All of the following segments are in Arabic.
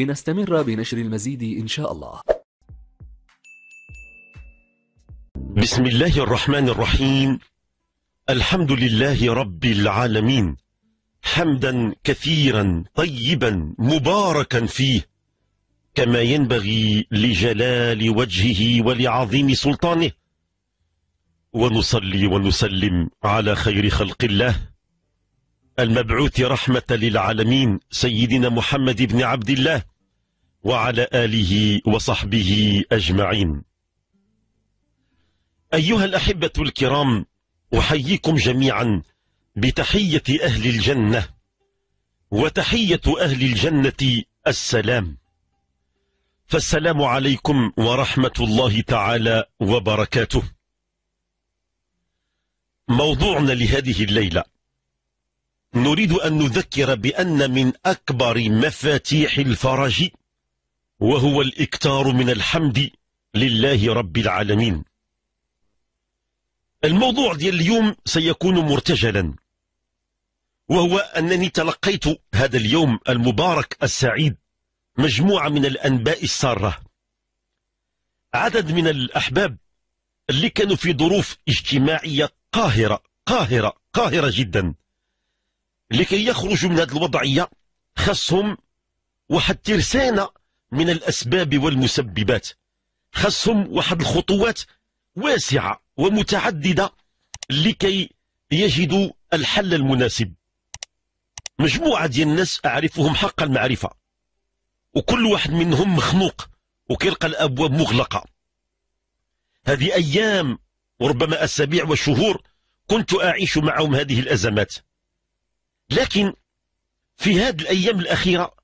لنستمر بنشر المزيد إن شاء الله بسم الله الرحمن الرحيم الحمد لله رب العالمين حمدا كثيرا طيبا مباركا فيه كما ينبغي لجلال وجهه ولعظيم سلطانه ونصلي ونسلم على خير خلق الله المبعوث رحمة للعالمين سيدنا محمد بن عبد الله وعلى آله وصحبه أجمعين أيها الأحبة الكرام أحييكم جميعا بتحية أهل الجنة وتحية أهل الجنة السلام فالسلام عليكم ورحمة الله تعالى وبركاته موضوعنا لهذه الليلة نريد أن نذكر بأن من أكبر مفاتيح الفرج وهو الإكتار من الحمد لله رب العالمين الموضوع ديال اليوم سيكون مرتجلا وهو أنني تلقيت هذا اليوم المبارك السعيد مجموعة من الأنباء السارة عدد من الأحباب اللي كانوا في ظروف اجتماعية قاهرة قاهرة قاهرة جدا لكي يخرجوا من هذه الوضعية خاصهم واحد ترسانة من الأسباب والمسببات خاصهم واحد الخطوات واسعة ومتعددة لكي يجدوا الحل المناسب مجموعة ديال الناس أعرفهم حق المعرفة وكل واحد منهم مخنوق وكيلقى الأبواب مغلقة هذه أيام وربما أسابيع وشهور كنت أعيش معهم هذه الأزمات لكن في هذه الأيام الأخيرة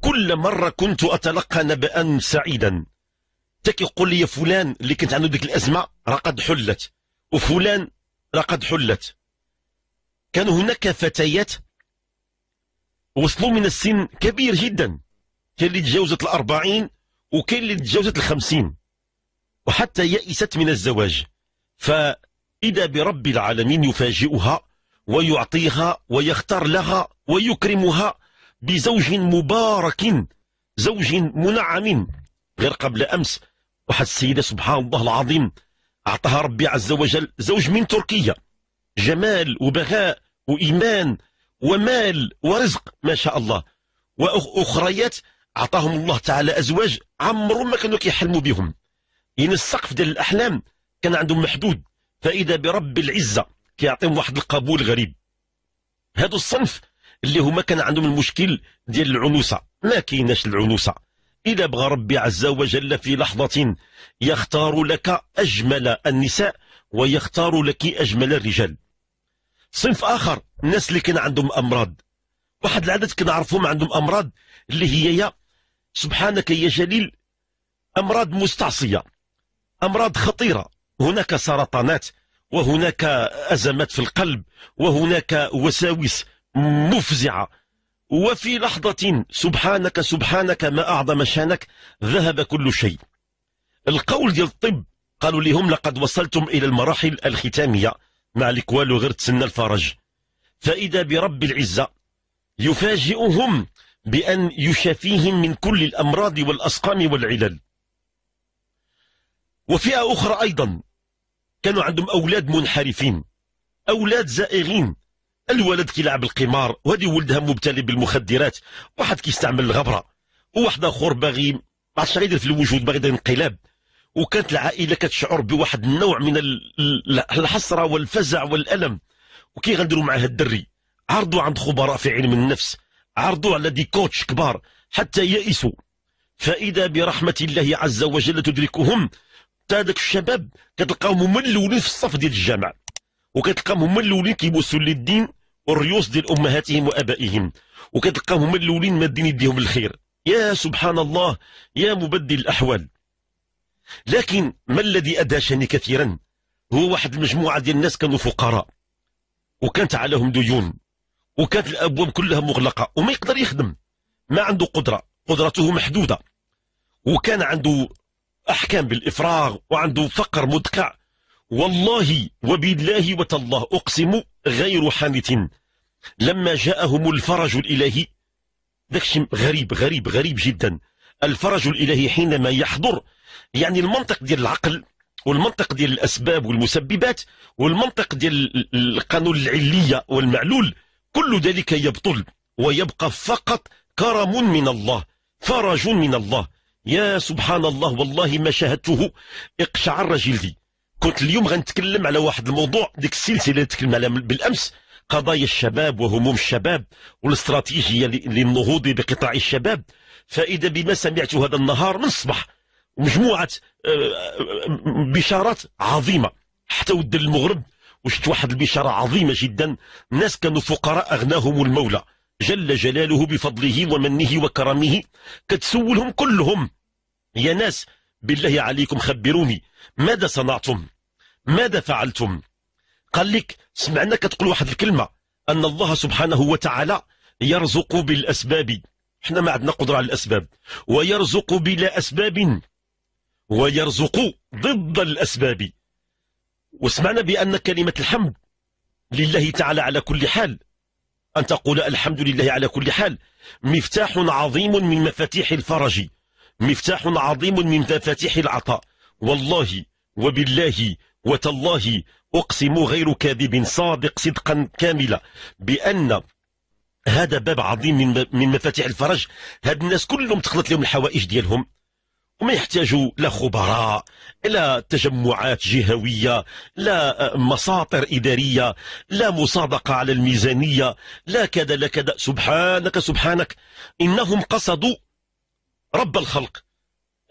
كل مرة كنت أتلقى نبأ سعيدا تكي يقول لي فلان اللي كنت عنده ديك الأزمة رقد حلت وفلان رقد حلت كان هناك فتيات وصلوا من السن كبير جدا كان اللي تجاوزت الأربعين وكاين اللي تجاوزت الخمسين وحتى يئست من الزواج فإذا برب العالمين يفاجئها ويعطيها ويختار لها ويكرمها بزوج مبارك زوج منعم غير قبل أمس واحد السيدة سبحان الله العظيم أعطاها ربي عز وجل زوج من تركيا جمال وبغاء وإيمان ومال ورزق ما شاء الله وأخريات أعطاهم الله تعالى أزواج عمرهم ما كانوا كيحلموا بهم يعني السقف ديال الأحلام كان عندهم محدود فإذا برب العزة كيعطيهم واحد القبول غريب هادو الصنف اللي هما كان عندهم المشكل ديال العنوسه ما كايناش العنوسه إذا بغى ربي عز وجل في لحظة يختار لك أجمل النساء ويختار لك أجمل الرجال صنف آخر الناس اللي كان عندهم أمراض واحد العدد كنعرفهم عندهم أمراض اللي هي يا سبحانك يا جليل أمراض مستعصية أمراض خطيرة هناك سرطانات وهناك أزمات في القلب وهناك وساوس مفزعة وفي لحظة سبحانك سبحانك ما أعظم شانك ذهب كل شيء القول ديال الطب قالوا لهم لقد وصلتم إلى المراحل الختامية مع الكوالو غير تسنى الفرج فإذا برب العزة يفاجئهم بأن يشافيهم من كل الأمراض والأسقام والعلل وفئة أخرى أيضا كانوا عندهم أولاد منحرفين أولاد زائغين الولد كيلعب القمار وهذه ولدها مبتلي بالمخدرات واحد كيستعمل الغبره وواحد اخر باغي عرفتش غيدير في الوجود باغي يدير انقلاب وكانت العائله كتشعر بواحد النوع من الحسره والفزع والالم وكي غنديروا مع هاد الدري عرضوا عند خبراء في علم النفس عرضوا على دي كوتش كبار حتى يئسوا فاذا برحمه الله عز وجل تدركهم حتى داك الشباب كتلقاهم هما الاولين في الصف ديال الجامع وكتلقاهم هما الاولين كيبوسوا للدين والريوس ديال امهاتهم وابائهم وكتلقاهم هما الاولين مادين يديهم الخير يا سبحان الله يا مبدل الاحوال لكن ما الذي ادهشني كثيرا هو واحد المجموعه ديال الناس كانوا فقراء وكانت عليهم ديون وكانت الابواب كلها مغلقه وما يقدر يخدم ما عنده قدره قدرته محدوده وكان عنده أحكام بالإفراغ وعنده فقر مدقع والله وبالله وتالله أقسم غير حانث لما جاءهم الفرج الإلهي ذاك غريب غريب غريب جدا الفرج الإلهي حينما يحضر يعني المنطق ديال العقل والمنطق ديال الأسباب والمسببات والمنطق ديال القانون العلية والمعلول كل ذلك يبطل ويبقى فقط كرم من الله فرج من الله يا سبحان الله والله ما شاهدته اقشعر جلدي كنت اليوم غنتكلم على واحد الموضوع ديك السلسله اللي تكلمنا عليها بالامس قضايا الشباب وهموم الشباب والاستراتيجيه للنهوض بقطاع الشباب فاذا بما سمعت هذا النهار من الصباح مجموعه آه، آه، بشارات عظيمه حتى ود المغرب وشت واحد البشاره عظيمه جدا الناس كانوا فقراء اغناهم المولى جل جلاله بفضله ومنه وكرمه كتسولهم كلهم يا ناس بالله عليكم خبروني ماذا صنعتم ماذا فعلتم قال لك سمعنا كتقول واحد الكلمة أن الله سبحانه وتعالى يرزق بالأسباب احنا ما عندنا قدرة على الأسباب ويرزق بلا أسباب ويرزق ضد الأسباب وسمعنا بأن كلمة الحمد لله تعالى على كل حال أن تقول الحمد لله على كل حال مفتاح عظيم من مفاتيح الفرج مفتاح عظيم من مفاتيح العطاء والله وبالله وتالله أقسم غير كاذب صادق صدقا كاملا بأن هذا باب عظيم من مفاتيح الفرج هاد الناس كلهم تخلط لهم الحوائج ديالهم وما يحتاج لا خبراء لا تجمعات جهوية لا آه، مساطر إدارية لا مصادقة على الميزانية لا كذا لا كذا سبحانك سبحانك إنهم قصدوا رب الخلق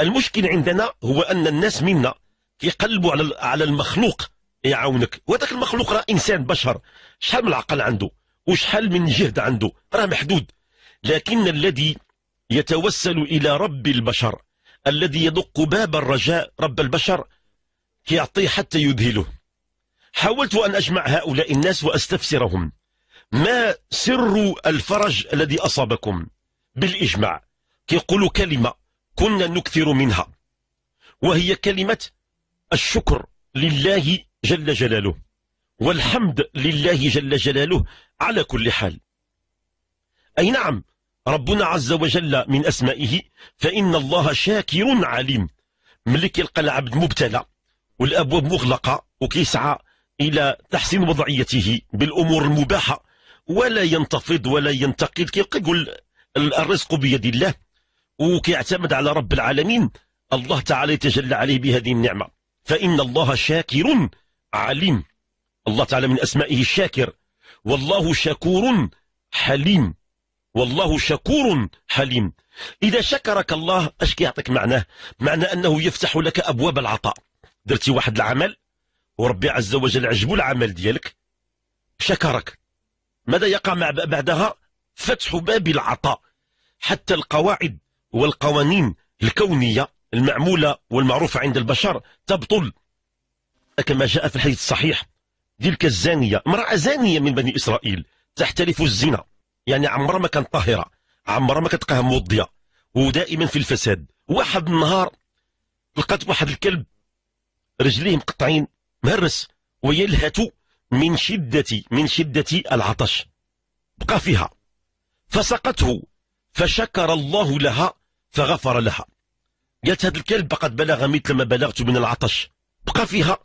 المشكل عندنا هو أن الناس منا يقلبوا على على المخلوق يعاونك وذاك المخلوق راه إنسان بشر شحال من عقل عنده وشحال من جهد عنده راه محدود لكن الذي يتوسل إلى رب البشر الذي يدق باب الرجاء رب البشر يعطيه حتى يذهله حاولت أن أجمع هؤلاء الناس وأستفسرهم ما سر الفرج الذي أصابكم بالإجماع يقول كلمة كنا نكثر منها وهي كلمة الشكر لله جل جلاله والحمد لله جل جلاله على كل حال أي نعم ربنا عز وجل من أسمائه فإن الله شاكر عليم ملي كيلقى العبد مبتلى والأبواب مغلقة وكيسعى إلى تحسين وضعيته بالأمور المباحة ولا ينتفض ولا ينتقد كيبقى يقول الرزق بيد الله وكيعتمد على رب العالمين الله تعالى يتجلى عليه بهذه النعمة فإن الله شاكر عليم الله تعالى من أسمائه الشاكر والله شكور حليم والله شكور حليم إذا شكرك الله أش كيعطيك معناه معنى أنه يفتح لك أبواب العطاء درتي واحد العمل وربي عز وجل عجبوا العمل ديالك شكرك ماذا يقع مع بعدها فتح باب العطاء حتى القواعد والقوانين الكونية المعمولة والمعروفة عند البشر تبطل كما جاء في الحديث الصحيح تلك الزانية امرأة زانية من بني إسرائيل تحترف الزنا يعني عمرها ما كانت طاهرة عمرها ما كتلقاها موضية ودائما في الفساد واحد النهار لقات واحد الكلب رجليه مقطعين مهرس ويلهث من شدة من شدة العطش بقى فيها فسقته فشكر الله لها فغفر لها قالت هذا الكلب قد بلغ مثل ما بلغت من العطش بقى فيها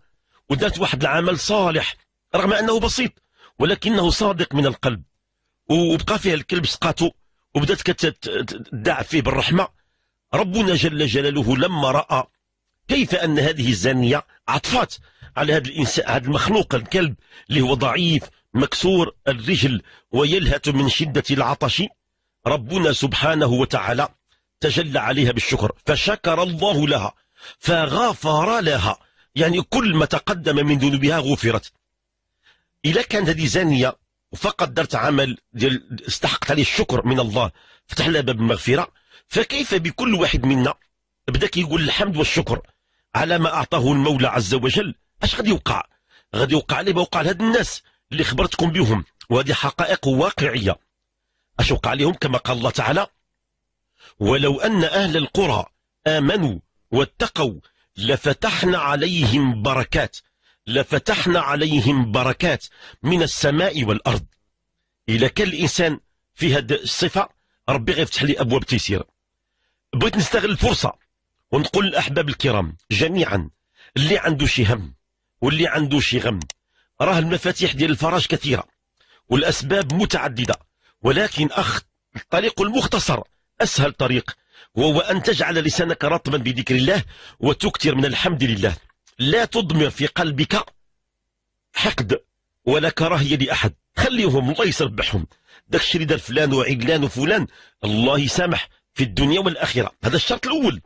ودات واحد العمل صالح رغم أنه بسيط ولكنه صادق من القلب وبقى فيها الكلب سقاته وبدات كتدع فيه بالرحمه ربنا جل جلاله لما راى كيف ان هذه الزانيه عطفات على هذا الانسان هذا المخلوق الكلب اللي هو ضعيف مكسور الرجل ويلهث من شده العطش ربنا سبحانه وتعالى تجلى عليها بالشكر فشكر الله لها فغفر لها يعني كل ما تقدم من ذنوبها غفرت إذا كانت هذه زانية فقط درت عمل ديال استحقت عليه الشكر من الله فتح لها باب المغفره فكيف بكل واحد منا بدا كيقول الحمد والشكر على ما اعطاه المولى عز وجل اش غادي يوقع غادي يوقع لي وقع لهاد الناس اللي خبرتكم بهم وهذه حقائق واقعيه اش وقع لهم كما قال الله تعالى ولو ان اهل القرى امنوا واتقوا لفتحنا عليهم بركات لفتحنا عليهم بركات من السماء والأرض الى كان الإنسان في هذه الصفة ربي غيفتح لي أبواب تيسير بغيت نستغل الفرصة ونقول لأحباب الكرام جميعا اللي عنده شي هم واللي عنده شي غم راه المفاتيح ديال الفرج كثيرة والأسباب متعددة ولكن أخ الطريق المختصر أسهل طريق وهو أن تجعل لسانك رطبا بذكر الله وتكثر من الحمد لله لا تضمر في قلبك حقد ولا كراهية لأحد خليهم الله يسربحهم داك الشيء اللي دار فلان وعلان وفلان الله يسامح في الدنيا والآخرة هذا الشرط الأول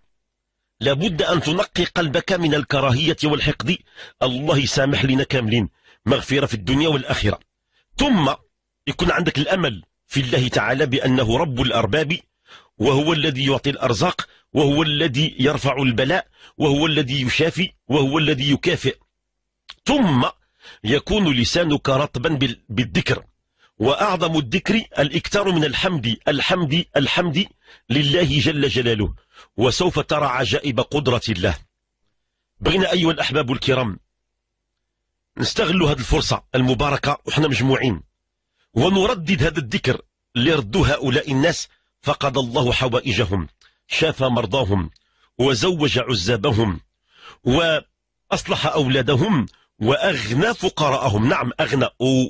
لابد أن تنقي قلبك من الكراهية والحقد الله يسامح لنا كاملين مغفرة في الدنيا والآخرة ثم يكون عندك الأمل في الله تعالى بأنه رب الأرباب وهو الذي يعطي الأرزاق وهو الذي يرفع البلاء وهو الذي يشافي وهو الذي يكافئ ثم يكون لسانك رطبا بالذكر وأعظم الذكر الإكتار من الحمد الحمد الحمد لله جل جلاله وسوف ترى عجائب قدرة الله بغينا أيها الأحباب الكرام نستغلوا هذه الفرصة المباركة وحنا مجموعين ونردد هذا الذكر اللي هؤلاء الناس فقد الله حوائجهم شاف مرضاهم وزوج عزابهم وأصلح أولادهم وأغنى فقراءهم نعم أغنى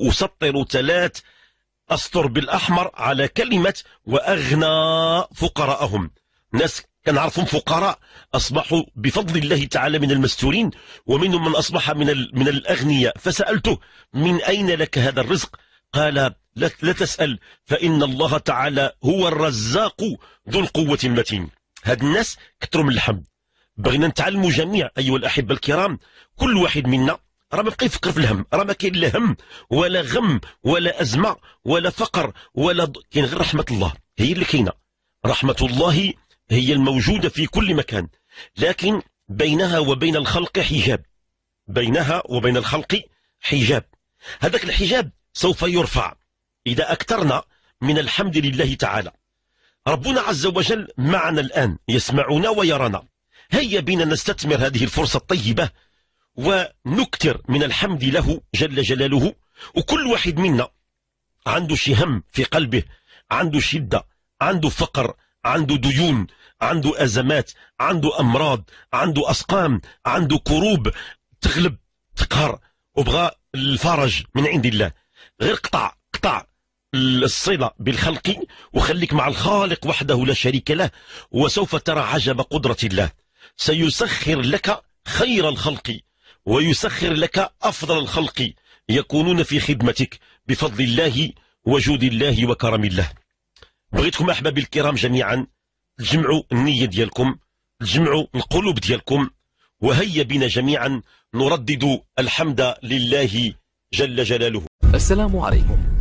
أسطر ثلاث أسطر بالأحمر على كلمة وأغنى فقراءهم ناس كنعرفهم فقراء أصبحوا بفضل الله تعالى من المستورين ومنهم من أصبح من, من الأغنياء فسألته من أين لك هذا الرزق قال لا تسأل فإن الله تعالى هو الرزاق ذو القوة المتين هاد الناس كثروا من الحمد بغينا نتعلموا جميع أيها الأحبة الكرام كل واحد منا راه ما بقى يفكر في الهم راه ما كاين لا هم ولا غم ولا أزمة ولا فقر ولا ض... كاين غير رحمة الله هي اللي كاينة رحمة الله هي الموجودة في كل مكان لكن بينها وبين الخلق حجاب بينها وبين الخلق حجاب هذاك الحجاب سوف يرفع إذا أكثرنا من الحمد لله تعالى ربنا عز وجل معنا الآن يسمعنا ويرانا هيا بنا نستثمر هذه الفرصة الطيبة ونكثر من الحمد له جل جلاله وكل واحد منا عنده شي هم في قلبه عنده شدة عنده فقر عنده ديون عنده أزمات عنده أمراض عنده أسقام عنده كروب تغلب تقهر وبغى الفرج من عند الله غير قطع قطع الصلة بالخلق وخليك مع الخالق وحده لا شريك له وسوف ترى عجب قدرة الله سيسخر لك خير الخلق ويسخر لك أفضل الخلق يكونون في خدمتك بفضل الله وجود الله وكرم الله بغيتكم أحبابي الكرام جميعا تجمعوا النية ديالكم تجمعوا القلوب ديالكم وهيا بنا جميعا نردد الحمد لله جل جلاله السلام عليكم